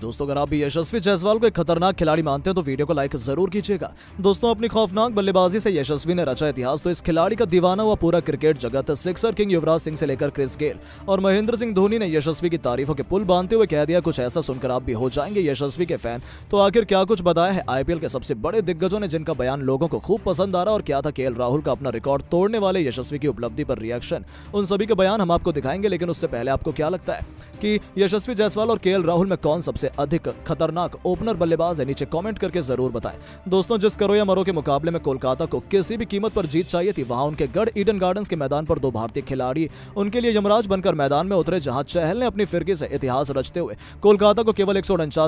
दोस्तों अगर आप भी यशस्वी जायसवाल को एक खतरनाक खिलाड़ी मानते हैं तो वीडियो को लाइक जरूर कीजिएगा दोस्तों अपनी खौफनाक बल्लेबाजी से यशस्वी ने रचा इतिहास तो इस खिलाड़ी का दीवाना हुआ पूरा क्रिकेट जगत सिक्सर किंग युवराज सिंह से लेकर क्रिस गेल और महेंद्र सिंह धोनी ने यशस्वी की तारीफों के पुल बांधते हुए कह दिया कुछ ऐसा सुनकर आप भी हो जाएंगे यशस्वी के फैन तो आखिर क्या कुछ बताया है आईपीएल के सबसे बड़े दिग्गजों ने जिनका बयान लोगों को खूब पसंद आ रहा और क्या था के राहुल का अपना रिकॉर्ड तोड़ने वाले यशस्वी की उपलब्धि पर रिएक्शन उन सभी के बयान हम आपको दिखाएंगे लेकिन उससे पहले आपको क्या लगता है कि यशस्वी जायसवाल और के राहुल में कौन सबसे सबसे अधिक खतरनाक ओपनर बल्लेबाज है नीचे कमेंट करके जरूर बताएं दोस्तों जिस करो या मरो के मुकाबले में कोलकाता को किसी भी कीमत पर जीत चाहिए थी वहां उनके गढ़ ईडन गार्डन्स के मैदान पर दो भारतीय खिलाड़ी उनके लिए यमराज बनकर मैदान में उतरे जहां चहल ने अपनी फिरकी से इतिहास रचते हुए कोलकाता को केवल एक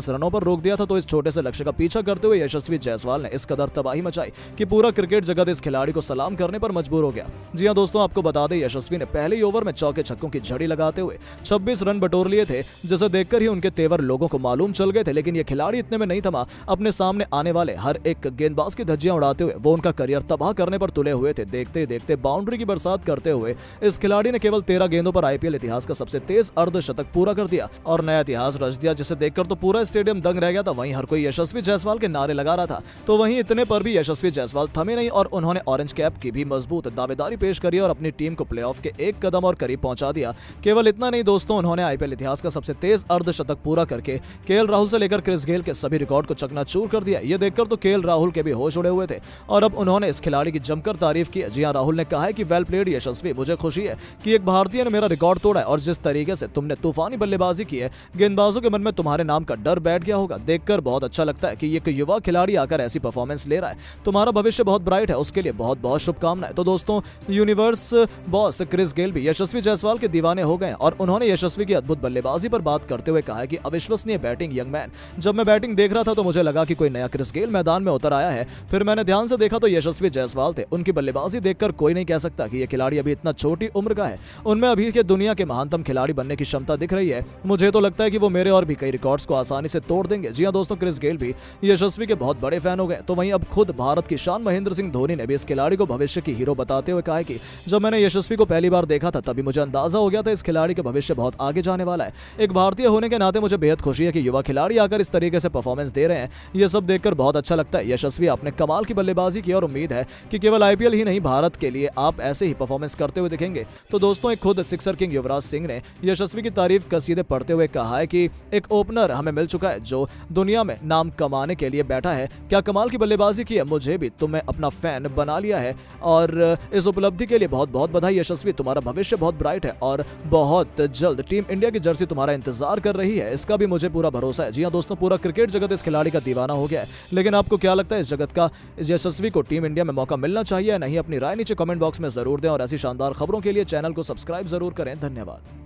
रनों पर रोक दिया था तो इस छोटे से लक्ष्य का पीछा करते हुए यशस्वी जायसवाल ने इस कदर तबाही मचाई की पूरा क्रिकेट जगत इस खिलाड़ी को सलाम करने पर मजबूर हो गया जी हाँ दोस्तों आपको बता दें यशस्वी ने पहले ओवर में चौके छक्कों की झड़ी लगाते हुए छब्बीस रन बटोर लिए थे जिसे देखकर ही उनके तेवर लोगों को मालूम चल गए थे लेकिन ये खिलाड़ी इतने में नहीं थमा अपने सामने आने वाले हर एक गेंदबाज की धज्जियां उड़ाते हुए वो उनका करियर तबाह करने पर तुले हुए थे देखते देखते बाउंड्री की बरसात करते हुए इस खिलाड़ी ने केवल तेरह गेंदों पर आईपीएल इतिहास का सबसे तेज अर्ध पूरा कर दिया और नया इतिहास रच दिया जिसे देखकर तो पूरा स्टेडियम दंग रह गया था वही हर कोई यशस्वी जायसवाल के नारे लगा रहा था तो वही इतने पर भी यशस्वी जायसवाल थमे नहीं और उन्होंने ऑरेंज कैप की भी मजबूत दावेदारी पेश करी और अपनी टीम को प्लेऑफ के एक कदम और करीब पहुंचा दिया केवल इतना नहीं दोस्तों उन्होंने आईपीएल इतिहास का सबसे तेज अर्धशतक पूरा करके के राहुल से लेकर क्रिस गेल के सभी रिकॉर्ड को चकनाचूर कर दिया ये देखकर तो के राहुल के भी होश उड़े हुए थे और अब उन्होंने इस खिलाड़ी की जमकर तारीफ की जी हाँ राहुल ने कहा है कि वेल प्लेड यशस्वी मुझे खुशी है कि एक भारतीय ने मेरा रिकॉर्ड तोड़ा और जिस तरीके से तुमने तूफानी बल्लेबाजी की है गेंदबाजों के मन में तुम्हारे नाम का डर बैठ गया होगा देखकर बहुत अच्छा लगता है कि एक युवा खिलाड़ी आकर ऐसी परफॉर्मेंस ले रहा है तुम्हारा भविष्य बहुत ब्राइट है उसके लिए बहुत बहुत शुभकामनाएं तो दोस्तों यूनिवर्स बॉस क्रिस गेल भी यशस्वी जायसवाल के दीवाने हो गए और उन्होंने यशस्वी की अद्भुत बल्लेबाजी पर बात करते हुए कहा कि अविश्वसनीय बैटिंग यंग मैन जब मैं बैटिंग देख रहा था तो मुझे लगा कि कोई नया क्रिस गेल मैदान में उतर आया है फिर मैंने ध्यान से देखा तो यशस्वी जयसवाल थे उनकी बल्लेबाजी देखकर कोई नहीं कह सकता कि ये खिलाड़ी अभी इतना छोटी उम्र का है उनमें अभी के दुनिया के महानतम खिलाड़ी बनने की क्षमता दिख रही है मुझे तो लगता है कि वो मेरे और भी कई रिकॉर्ड्स को आसानी से तोड़ देंगे जी हाँ दोस्तों क्रिस गेल भी यशस्वी के बहुत बड़े फैन हो गए तो वहीं अब खुद भारत की शान महेंद्र सिंह धोनी ने भी इस खिलाड़ी को भविष्य की हीरो बताते हुए कहा है कि जब मैंने यशस्वी को पहली बार देखा था तभी मुझे अंदाजा हो गया था इस खिलाड़ी का भविष्य बहुत आगे जाने वाला है एक भारतीय होने के नाते मुझे बेहद खुशी है कि के युवा खिलाड़ी आकर इस तरीके से परफॉर्मेंस दे रहे हैं यह सब देखकर बहुत अच्छा लगता है यशस्वी आपने कमाल की बल्लेबाजी की और उम्मीद है कि केवल आईपीएल ही नहीं भारत के लिए आप ऐसे ही परफॉर्मेंस करते हुए दिखेंगे तो दोस्तों एक खुद सिक्सर किंग युवराज सिंह ने यशस्वी की तारीफ कसीदे पढ़ते हुए कहा है कि एक ओपनर हमें मिल चुका है जो दुनिया में नाम कमाने के लिए बैठा है क्या कमाल की बल्लेबाजी की है मुझे भी तुम्हें अपना फैन बना लिया है और इस उपलब्धि के लिए बहुत बहुत बधाई यशस्वी तुम्हारा भविष्य बहुत ब्राइट है और बहुत जल्द टीम इंडिया की जर्सी तुम्हारा इंतजार कर रही है इसका भी मुझे पूरा का भरोसा है जी हाँ दोस्तों पूरा क्रिकेट जगत इस खिलाड़ी का दीवाना हो गया है लेकिन आपको क्या लगता है इस जगत का यशस्वी को टीम इंडिया में मौका मिलना चाहिए या नहीं अपनी राय नीचे कमेंट बॉक्स में जरूर दें और ऐसी शानदार खबरों के लिए चैनल को सब्सक्राइब जरूर करें धन्यवाद